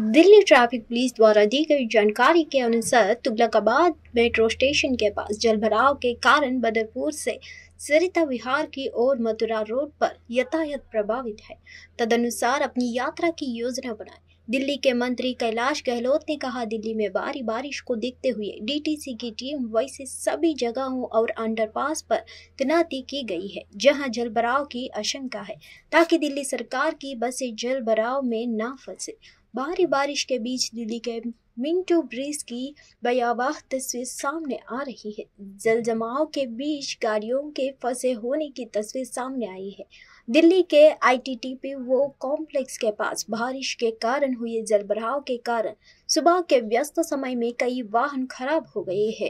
Delhi traffic police द्वारा दी गई जानकारी के अनुसार तुगलकाबाद मेट्रो स्टेशन के पास जलभराव के कारण बदरपुर से सरिता विहार की ओर मथुरा रोड पर यातायात प्रभावित है तदनुसार अपनी यात्रा की योजना बनाए दिल्ली के मंत्री कैलाश गहलोत ने कहा दिल्ली में भारी बारिश को देखते हुए डीटीसी की टीम वैसे सभी जगहों और अंडरपास पर तैनाती की गई है जहां जलभराव की आशंका है ताकि दिल्ली सरकार की बसें जलभराव में न फंसे भारी बारिश के बीच दिल्ली के मिंटो ब्रिज की बयाबाह तस्वीर सामने आ रही है जल जमाव के बीच गाड़ियों के फंसे होने की तस्वीर सामने आई है दिल्ली के आईटीटीपी वो कॉम्प्लेक्स के पास बारिश के कारण हुए जलभराव के कारण सुबह के व्यस्त समय में कई वाहन खराब हो गए हैं